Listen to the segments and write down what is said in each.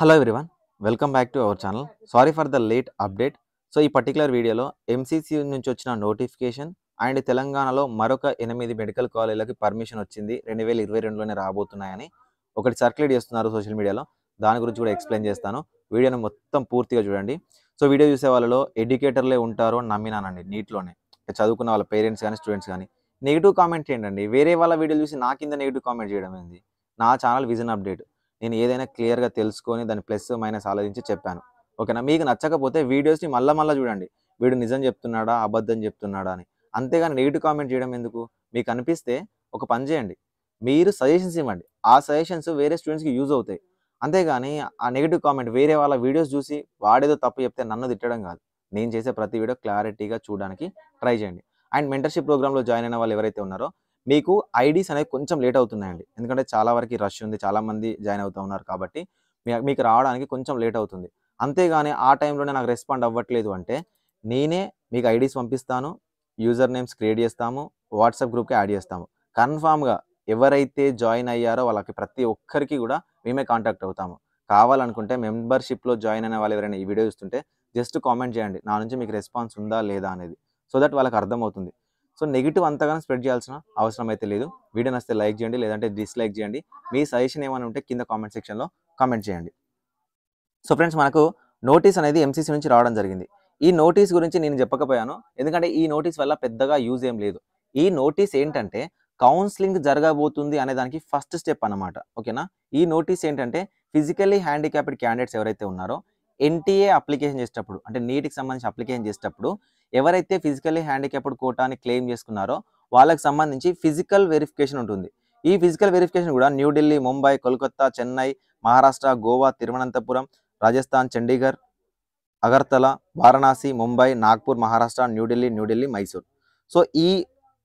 hello everyone welcome back to our channel sorry for the late update so ఈ particular వీడియోలో MCC నుంచి వచ్చిన notification and తెలంగాణలో మరొక ఎనిమిది మెడికల్ కాలేజీలకి పర్మిషన్ వచ్చింది రెండు వేల ఇరవై రెండులోనే రాబోతున్నాయని ఒకటి సర్క్యులేట్ చేస్తున్నారు సోషల్ మీడియాలో దాని గురించి కూడా ఎక్స్ప్లెయిన్ చేస్తాను వీడియోను మొత్తం పూర్తిగా చూడండి సో వీడియో చూసే వాళ్ళలో ఎడ్యుకేటర్లే ఉంటారు అని నమ్మినానండి నీటిలోనే చదువుకున్న వాళ్ళ పేరెంట్స్ కానీ స్టూడెంట్స్ కానీ నెగిటివ్ కామెంట్ చేయండి వేరే వాళ్ళ వీడియో చూసి నా కింద నెగిటివ్ కామెంట్ చేయడం ఏంది నా ఛానల్ విజన్ అప్డేట్ నేను ఏదైనా క్లియర్గా తెలుసుకొని దాని ప్లస్ మైనస్ ఆలోచించి చెప్పాను ఓకేనా మీకు నచ్చకపోతే వీడియోస్ని మళ్ళీ మళ్ళీ చూడండి వీడు నిజం చెప్తున్నాడా అబద్ధం చెప్తున్నాడా అని అంతేగాని నెగిటివ్ కామెంట్ చేయడం ఎందుకు మీకు అనిపిస్తే ఒక పని చేయండి మీరు సజెషన్స్ ఇవ్వండి ఆ సజెషన్స్ వేరే స్టూడెంట్స్కి యూజ్ అవుతాయి అంతేగాని ఆ నెగిటివ్ కామెంట్ వేరే వాళ్ళ వీడియోస్ చూసి వాడేదో తప్పు చెప్తే నన్ను తిట్టడం కాదు నేను చేసే ప్రతి వీడియో క్లారిటీగా చూడడానికి ట్రై చేయండి అండ్ మెంటర్షిప్ ప్రోగ్రామ్లో జాయిన్ అయిన వాళ్ళు ఎవరైతే ఉన్నారో మీకు ఐడీస్ అనేవి కొంచెం లేట్ అవుతున్నాయండి ఎందుకంటే చాలా వరకు రష్ ఉంది చాలామంది జాయిన్ అవుతూ ఉన్నారు కాబట్టి మీకు రావడానికి కొంచెం లేట్ అవుతుంది అంతేగాని ఆ టైంలోనే నాకు రెస్పాండ్ అవ్వట్లేదు అంటే నేనే మీకు ఐడీస్ పంపిస్తాను యూజర్ నేమ్స్ క్రియేట్ చేస్తాము వాట్సాప్ గ్రూప్కి యాడ్ చేస్తాము కన్ఫామ్గా ఎవరైతే జాయిన్ అయ్యారో వాళ్ళకి ప్రతి ఒక్కరికి కూడా మేమే కాంటాక్ట్ అవుతాము కావాలనుకుంటే మెంబర్షిప్లో జాయిన్ అయిన వాళ్ళు ఎవరైనా ఈ వీడియో చూస్తుంటే జస్ట్ కామెంట్ చేయండి నా నుంచి మీకు రెస్పాన్స్ ఉందా లేదా అనేది సో దట్ వాళ్ళకి అర్థమవుతుంది సో నెగిటివ్ అంతగానో స్ప్రెడ్ చేయాల్సిన అవసరం అయితే లేదు వీడియో నస్తే లైక్ చేయండి లేదంటే డిస్లైక్ చేయండి మీ సజెషన్ ఏమైనా ఉంటే కింద కామెంట్ సెక్షన్లో కామెంట్ చేయండి సో ఫ్రెండ్స్ మనకు నోటీస్ అనేది ఎంసీసీ నుంచి రావడం జరిగింది ఈ నోటీస్ గురించి నేను చెప్పకపోయాను ఎందుకంటే ఈ నోటీస్ వల్ల పెద్దగా యూజ్ ఏం లేదు ఈ నోటీస్ ఏంటంటే కౌన్సిలింగ్ జరగబోతుంది అనే దానికి ఫస్ట్ స్టెప్ అనమాట ఓకేనా ఈ నోటీస్ ఏంటంటే ఫిజికల్లీ హ్యాండిక్యాప్డ్ క్యాండిడేట్స్ ఎవరైతే ఉన్నారో ఎన్టీఏ అప్లికేషన్ చేసేటప్పుడు అంటే నీటికి సంబంధించి అప్లికేషన్ చేసేటప్పుడు ఎవరైతే ఫిజికల్లీ హ్యాండిక్యాప్డ్ కోటాని క్లెయిమ్ చేసుకున్నారో వాళ్ళకి సంబంధించి ఫిజికల్ వెరిఫికేషన్ ఉంటుంది ఈ ఫిజికల్ వెరిఫికేషన్ కూడా న్యూఢిల్లీ ముంబై కోల్కత్తా చెన్నై మహారాష్ట్ర గోవా తిరువనంతపురం రాజస్థాన్ చండీగఢ్ అగర్తల వారణాసి ముంబై నాగ్పూర్ మహారాష్ట్ర న్యూఢిల్లీ న్యూఢిల్లీ మైసూర్ సో ఈ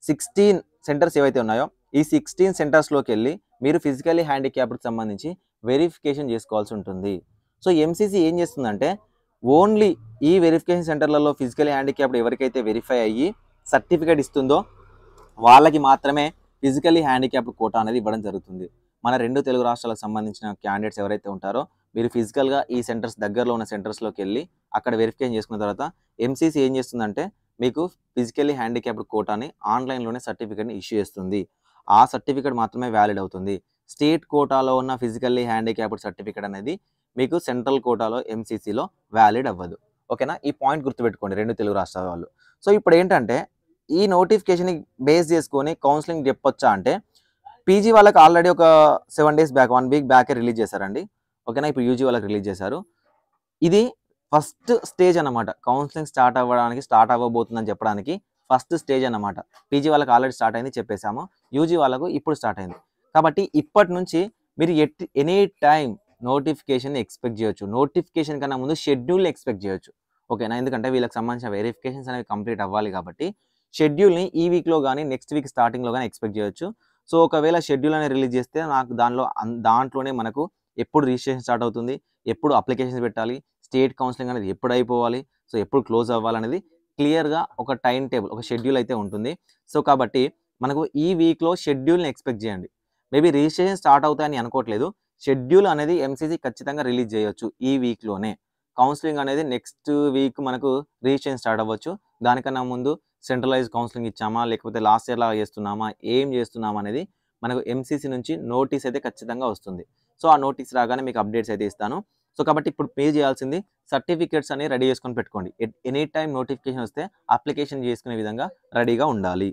సిక్స్టీన్ సెంటర్స్ ఏవైతే ఉన్నాయో ఈ సిక్స్టీన్ సెంటర్స్లోకి వెళ్ళి మీరు ఫిజికల్లీ హ్యాండిక్యాప్కి సంబంధించి వెరిఫికేషన్ చేసుకోవాల్సి ఉంటుంది సో ఎంసీసీ ఏం చేస్తుందంటే ఓన్లీ ఈ వెరిఫికేషన్ సెంటర్లలో ఫిజికల్ హ్యాండిక్యాప్డ్ ఎవరికైతే వెరిఫై అయ్యి సర్టిఫికేట్ ఇస్తుందో వాళ్ళకి మాత్రమే ఫిజికలీ హ్యాండిక్యాప్డ్ కోటా అనేది ఇవ్వడం జరుగుతుంది మన రెండు తెలుగు రాష్ట్రాలకు సంబంధించిన క్యాండిడేట్స్ ఎవరైతే ఉంటారో మీరు ఫిజికల్గా ఈ సెంటర్స్ దగ్గరలో ఉన్న సెంటర్స్లోకి వెళ్ళి అక్కడ వెరిఫికేషన్ చేసుకున్న తర్వాత ఎంసీసీ ఏం చేస్తుందంటే మీకు ఫిజికలీ హ్యాండిక్యాప్డ్ కోటాని ఆన్లైన్లోనే సర్టిఫికేట్ని ఇష్యూ చేస్తుంది ఆ సర్టిఫికేట్ మాత్రమే వ్యాలిడ్ అవుతుంది స్టేట్ కోటాలో ఉన్న ఫిజికల్లీ హ్యాండిక్యాప్డ్ సర్టిఫికేట్ అనేది మీకు సెంట్రల్ కోటాలో ఎంసీసీలో వ్యాలిడ్ అవ్వదు ఓకేనా ఈ పాయింట్ గుర్తుపెట్టుకోండి రెండు తెలుగు రాష్ట్రాల వాళ్ళు సో ఇప్పుడు ఏంటంటే ఈ నోటిఫికేషన్ని బేస్ చేసుకొని కౌన్సిలింగ్ చెప్పొచ్చా అంటే పీజీ వాళ్ళకి ఆల్రెడీ ఒక seven days back one week బ్యాకే రిలీజ్ చేశారండి ఓకేనా ఇప్పుడు యూజీ వాళ్ళకి రిలీజ్ చేశారు ఇది ఫస్ట్ స్టేజ్ అనమాట కౌన్సిలింగ్ స్టార్ట్ అవ్వడానికి స్టార్ట్ అవ్వబోతుందని చెప్పడానికి ఫస్ట్ స్టేజ్ అనమాట పీజీ వాళ్ళకి ఆల్రెడీ స్టార్ట్ అయింది చెప్పేశాము యూజీ వాళ్ళకు ఇప్పుడు స్టార్ట్ అయింది కాబట్టి ఇప్పటి నుంచి మీరు at any time notification expect చేయొచ్చు నోటిఫికేషన్ కన్నా ముందు షెడ్యూల్ ఎక్స్పెక్ట్ చేయొచ్చు ఓకేనా ఎందుకంటే వీళ్ళకి సంబంధించిన వెరిఫికేషన్స్ అనేవి కంప్లీట్ అవ్వాలి కాబట్టి షెడ్యూల్ని ఈ వీక్లో కానీ నెక్స్ట్ వీక్ స్టార్టింగ్లో కానీ ఎక్స్పెక్ట్ చేయొచ్చు సో ఒకవేళ షెడ్యూల్ అనేది రిలీజ్ చేస్తే నాకు దానిలో దాంట్లోనే మనకు ఎప్పుడు రిజిస్ట్రేషన్ స్టార్ట్ అవుతుంది ఎప్పుడు అప్లికేషన్స్ పెట్టాలి స్టేట్ కౌన్సిలింగ్ అనేది ఎప్పుడు అయిపోవాలి సో ఎప్పుడు క్లోజ్ అవ్వాలనేది క్లియర్గా ఒక టైం టేబుల్ ఒక షెడ్యూల్ అయితే ఉంటుంది సో కాబట్టి మనకు ఈ వీక్లో షెడ్యూల్ని ఎక్స్పెక్ట్ చేయండి మేబీ రిజిస్ట్రేషన్ స్టార్ట్ అవుతాయని అనుకోవట్లేదు షెడ్యూల్ అనేది ఎంసీసీ ఖచ్చితంగా రిలీజ్ చేయొచ్చు ఈ వీక్లోనే కౌన్సిలింగ్ అనేది నెక్స్ట్ వీక్ మనకు రిజిస్ట్రేషన్ స్టార్ట్ అవ్వచ్చు దానికన్నా ముందు సెంట్రలైజ్ కౌన్సిలింగ్ ఇచ్చామా లేకపోతే లాస్ట్ ఇయర్ లాగా చేస్తున్నామా ఏం చేస్తున్నామా అనేది మనకు ఎంసీసీ నుంచి నోటీస్ అయితే ఖచ్చితంగా వస్తుంది సో ఆ నోటీస్ రాగానే మీకు అప్డేట్స్ అయితే ఇస్తాను సో కాబట్టి ఇప్పుడు పే చేయాల్సింది సర్టిఫికేట్స్ అనేవి రెడీ చేసుకొని పెట్టుకోండి ఎనీ టైం నోటిఫికేషన్ వస్తే అప్లికేషన్ చేసుకునే విధంగా రెడీగా ఉండాలి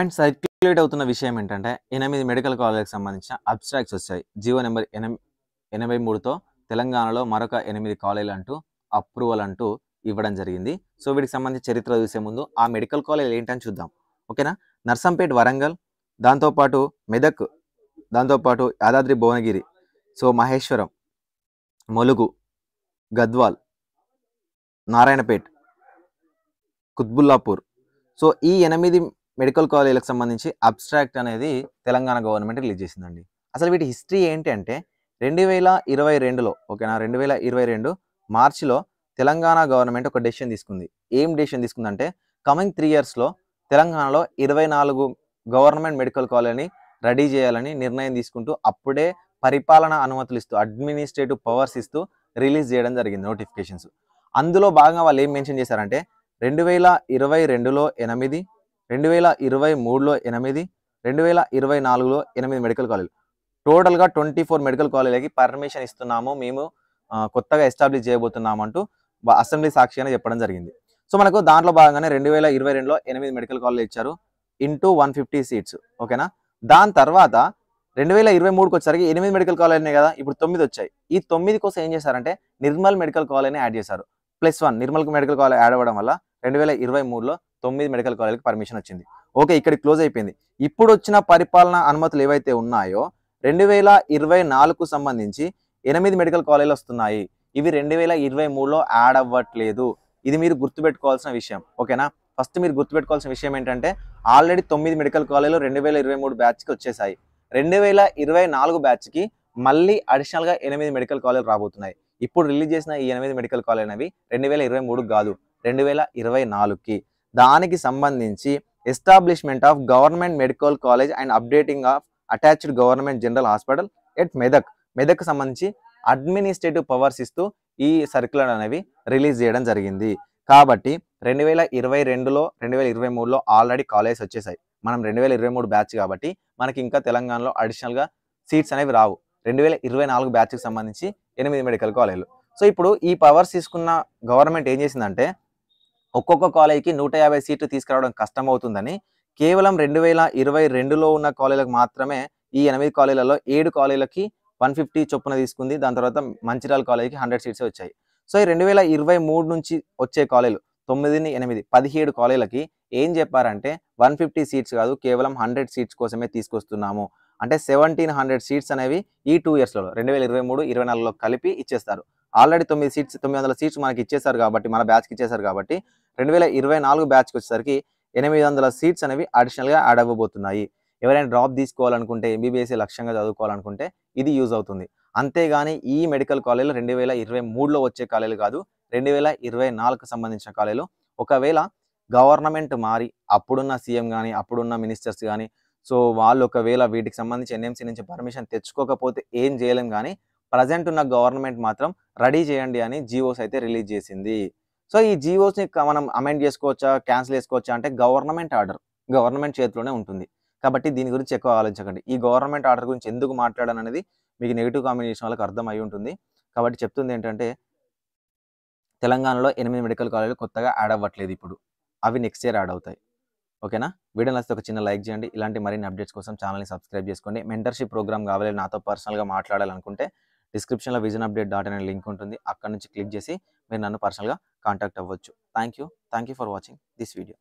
అండ్ సర్క్యు క్యాలిక్యులేట్ అవుతున్న విషయం ఏంటంటే ఎనిమిది మెడికల్ కాలేజ్కి సంబంధించిన అబ్స్ట్రాక్ట్స్ వచ్చాయి జీవో నెంబర్ ఎనభై ఎనభై మూడుతో తెలంగాణలో మరొక ఎనిమిది కాలేజీలు అంటూ అప్రూవల్ అంటూ ఇవ్వడం జరిగింది సో వీటికి సంబంధించి చరిత్ర చూసే ముందు ఆ మెడికల్ కాలేజ్ ఏంటని చూద్దాం ఓకేనా నర్సంపేట్ వరంగల్ దాంతోపాటు మెదక్ దాంతోపాటు యాదాద్రి భువనగిరి సో మహేశ్వరం మొలుగు గద్వాల్ నారాయణపేట్ కుత్బుల్లాపూర్ సో ఈ ఎనిమిది మెడికల్ కాలేజీలకు సంబంధించి అబ్స్ట్రాక్ట్ అనేది తెలంగాణ గవర్నమెంట్ రిలీజ్ చేసిందండి అసలు వీటి హిస్టరీ ఏంటి అంటే రెండు వేల ఇరవై రెండులో ఓకేనా రెండు వేల ఇరవై రెండు మార్చిలో తెలంగాణ గవర్నమెంట్ ఒక డెసిషన్ తీసుకుంది ఏం డెసిషన్ తీసుకుందంటే కమింగ్ త్రీ ఇయర్స్లో తెలంగాణలో ఇరవై నాలుగు గవర్నమెంట్ మెడికల్ కాలేజీని రెడీ చేయాలని నిర్ణయం తీసుకుంటూ అప్పుడే పరిపాలన అనుమతులు ఇస్తూ అడ్మినిస్ట్రేటివ్ పవర్స్ ఇస్తూ రిలీజ్ చేయడం జరిగింది నోటిఫికేషన్స్ అందులో భాగంగా వాళ్ళు ఏం మెన్షన్ చేశారంటే రెండు వేల ఇరవై రెండులో ఎనిమిది రెండు వేల ఇరవై మూడులో ఎనిమిది రెండు వేల ఇరవై నాలుగులో ఎనిమిది మెడికల్ కాలేజ్ టోటల్గా ట్వంటీ ఫోర్ మెడికల్ కాలేజీలకి పర్మిషన్ ఇస్తున్నాము మేము కొత్తగా ఎస్టాబ్లిష్ చేయబోతున్నామంటూ అసెంబ్లీ సాక్షిగానే చెప్పడం జరిగింది సో మనకు దాంట్లో భాగంగానే రెండు వేల ఇరవై రెండులో ఎనిమిది మెడికల్ కాలేజ్ ఇచ్చారు ఇంటూ వన్ ఫిఫ్టీ సీట్స్ ఓకేనా దాని తర్వాత రెండు వేల ఇరవై మూడుకి వచ్చేసరికి ఎనిమిది మెడికల్ కాలేజ్నే కదా ఇప్పుడు తొమ్మిది వచ్చాయి ఈ తొమ్మిది కోసం ఏం చేశారంటే నిర్మల్ మెడికల్ కాలేజ్ని యాడ్ చేశారు plus one Nirmal medical college add అవ్వడం వల్ల రెండు వేల ఇరవై మూడులో తొమ్మిది మెడికల్ కాలేజీకి పర్మిషన్ వచ్చింది ఓకే ఇక్కడ క్లోజ్ అయిపోయింది ఇప్పుడు వచ్చిన పరిపాలన అనుమతులు ఏవైతే ఉన్నాయో రెండు వేల ఇరవై నాలుగుకు సంబంధించి ఎనిమిది మెడికల్ కాలేజీలు వస్తున్నాయి ఇవి రెండు వేల ఇరవై మూడులో యాడ్ అవ్వట్లేదు ఇది మీరు గుర్తుపెట్టుకోవాల్సిన విషయం ఓకేనా ఫస్ట్ మీరు గుర్తుపెట్టుకోవాల్సిన విషయం ఏంటంటే ఆల్రెడీ తొమ్మిది మెడికల్ కాలేజీలు రెండు వేల ఇరవై మూడు బ్యాచ్కి వచ్చేసాయి రెండు వేల ఇరవై నాలుగు బ్యాచ్కి మళ్ళీ అడిషనల్గా ఎనిమిది మెడికల్ కాలేజీలు రాబోతున్నాయి ఇప్పుడు రిలీజ్ చేసిన ఈ ఎనిమిది మెడికల్ కాలేజ్ అనేవి రెండు వేల ఇరవై మూడు కాదు రెండు వేల ఇరవై నాలుగుకి దానికి సంబంధించి establishment of government medical college and updating of attached government general hospital at Medak Medak సంబంధించి అడ్మినిస్ట్రేటివ్ పవర్స్ ఇస్తూ ఈ సర్క్యులర్ అనేవి రిలీజ్ చేయడం జరిగింది కాబట్టి రెండు వేల ఇరవై రెండులో రెండు వేల ఇరవై మూడులో ఆల్రెడీ కాలేజెస్ వచ్చేసాయి మనం రెండు వేల ఇరవై మూడు బ్యాచ్ కాబట్టి మనకి ఇంకా తెలంగాణలో అడిషనల్గా సీట్స్ అనేవి రావు రెండు వేల ఇరవై నాలుగు బ్యాచ్కి సంబంధించి ఎనిమిది మెడికల్ కాలేజీలు సో ఇప్పుడు ఈ పవర్స్ తీసుకున్న గవర్నమెంట్ ఏం చేసిందంటే ఒక్కొక్క కాలేజీకి నూట యాభై సీట్లు తీసుకురావడం కష్టమవుతుందని కేవలం రెండు వేల ఇరవై రెండులో ఉన్న కాలేజీలకు మాత్రమే ఈ ఎనిమిది కాలేజీలలో ఏడు కాలేజీలకి వన్ ఫిఫ్టీ చొప్పున తీసుకుంది దాని తర్వాత మంచిర్యాల కాలేజీకి హండ్రెడ్ సీట్స్ వచ్చాయి సో ఈ రెండు వేల ఇరవై మూడు నుంచి వచ్చే కాలేజీలు తొమ్మిదిని ఎనిమిది పదిహేడు కాలేజీలకి ఏం చెప్పారంటే వన్ ఫిఫ్టీ సీట్స్ కాదు కేవలం హండ్రెడ్ సీట్స్ కోసమే తీసుకొస్తున్నాము అంటే సెవెంటీన్ హండ్రెడ్ సీట్స్ అనేవి ఈ టూ ఇయర్స్లో రెండు వేల ఇరవై మూడు ఇరవై నాలుగులో కలిపి ఇచ్చేస్తారు ఆల్రెడీ తొమ్మిది సీట్స్ తొమ్మిది వందల సీట్స్ మనకి ఇచ్చేసారు కాబట్టి మన బ్యాచ్కి ఇచ్చేసారు కాబట్టి రెండు వేల ఇరవై నాలుగు బ్యాచ్కి వచ్చేసరికి ఎనిమిది వందల సీట్స్ అనేవి అడిషనల్గా యాడ్ అవ్వబోతున్నాయి ఎవరైనా డ్రాప్ తీసుకోవాలనుకుంటే ఎంబీబీఎస్సీ e లక్ష్యంగా చదువుకోవాలనుకుంటే ఇది యూజ్ అవుతుంది అంతేగాని ఈ మెడికల్ కాలేజీలు రెండు వేల ఇరవై మూడులో వచ్చే కాలేజీలు కాదు రెండు వేల ఇరవై నాలుగుకు సంబంధించిన కాలేజీలు ఒకవేళ గవర్నమెంట్ మారి అప్పుడున్న సీఎం కానీ అప్పుడున్న మినిస్టర్స్ కానీ సో వాళ్ళు ఒకవేళ వీటికి సంబంధించి ఎన్ఎంసీ నుంచి పర్మిషన్ తెచ్చుకోకపోతే ఏం చేయలేం కానీ ప్రజెంట్ ఉన్న గవర్నమెంట్ మాత్రం రెడీ చేయండి అని జీవోస్ అయితే రిలీజ్ చేసింది సో ఈ జియోస్ని మనం అమెండ్ చేసుకోవచ్చా క్యాన్సిల్ చేసుకోవచ్చా అంటే గవర్నమెంట్ ఆర్డర్ గవర్నమెంట్ చేతిలోనే ఉంటుంది కాబట్టి దీని గురించి ఎక్కువ ఆలోచించకండి ఈ గవర్నమెంట్ ఆర్డర్ గురించి ఎందుకు మాట్లాడాను అనేది మీకు నెగిటివ్ కాంబినేషన్ వాళ్ళకి అర్థం అయి ఉంటుంది కాబట్టి చెప్తుంది ఏంటంటే తెలంగాణలో ఎనిమిది మెడికల్ కాలేజీలు కొత్తగా యాడ్ అవ్వట్లేదు ఇప్పుడు అవి నెక్స్ట్ ఇయర్ యాడ్ అవుతాయి ఓకేనా వీడియో నచ్చితే ఒక చిన్న లైక్ చేయండి ఇలాంటి మరిన్ని అప్డేట్స్ కోసం ఛానల్ని సబ్స్క్రైబ్ చేసుకోండి మెంటర్షిప్ ప్రోగ్రామ్ కావాలి నాతో పర్సనల్గా మాట్లాడాలనుకుంటే డిస్క్రిప్షన్లో విజన్ అప్డేట్ డాట్ అనే లింక్ ఉంటుంది అక్కడ నుంచి క్లిక్ చేసి మీరు నన్ను పర్సనల్గా కాంటాక్ట్ అవ్వచ్చు thank you thank you for watching this video